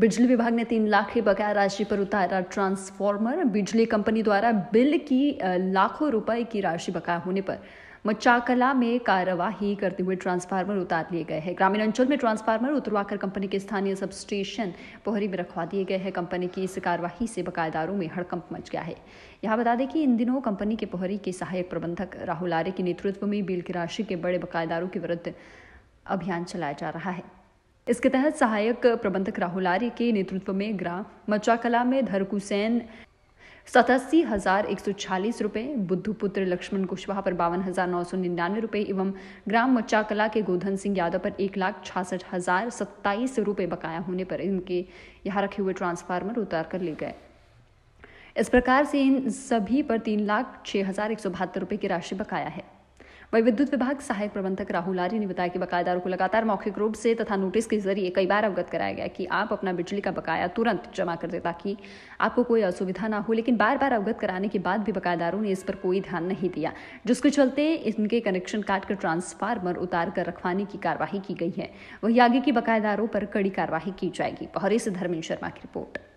बिजली विभाग ने तीन लाख की बकाया राशि पर उतारा ट्रांसफार्मर बिजली कंपनी द्वारा बिल की लाखों रुपए की राशि बकाया होने पर मचाकला में कार्यवाही करते हुए ट्रांसफार्मर उतार लिए गए हैं ग्रामीण अंचल में ट्रांसफार्मर उतरवाकर कंपनी के स्थानीय सब स्टेशन पोहरी में रखवा दिए गए हैं कंपनी की इस कार्यवाही से बकायेदारों में हड़कंप मच गया है यहाँ बता दें कि इन दिनों कंपनी के पोहरी के सहायक प्रबंधक राहुल आर्य के नेतृत्व में बिल की राशि के बड़े बकायेदारों के विरुद्ध अभियान चलाया जा रहा है इसके तहत सहायक प्रबंधक राहुल आर्य के नेतृत्व में ग्राम मचाकला में धरकुसैन सतासी हजार एक सौ छियालीस रुपये बुद्धपुत्र लक्ष्मण कुशवाहा पर बावन हजार नौ सौ निन्यानवे रुपये एवं ग्राम मच्चाकला के गोधन सिंह यादव पर एक लाख छियासठ हजार सत्ताईस रुपये बकाया होने पर इनके यहाँ रखे हुए ट्रांसफार्मर उतार कर ले गए इस प्रकार से इन सभी पर तीन लाख छः हजार एक सौ बहत्तर रुपये की राशि बकाया है वही विद्युत विभाग सहायक प्रबंधक राहुल आर्य ने बताया कि बकायेदारों को लगातार मौखिक रूप से तथा नोटिस के जरिए कई बार अवगत कराया गया कि आप अपना बिजली का बकाया तुरंत जमा कर दे ताकि आपको कोई असुविधा ना हो लेकिन बार बार अवगत कराने के बाद भी बकायेदारों ने इस पर कोई ध्यान नहीं दिया जिसके चलते इनके कनेक्शन काट कर ट्रांसफार्मर उतार कर रखवाने की कार्यवाही की गई है वही आगे की बकायेदारों पर कड़ी कार्यवाही की जाएगी पहरे से धर्मेंद्र शर्मा की रिपोर्ट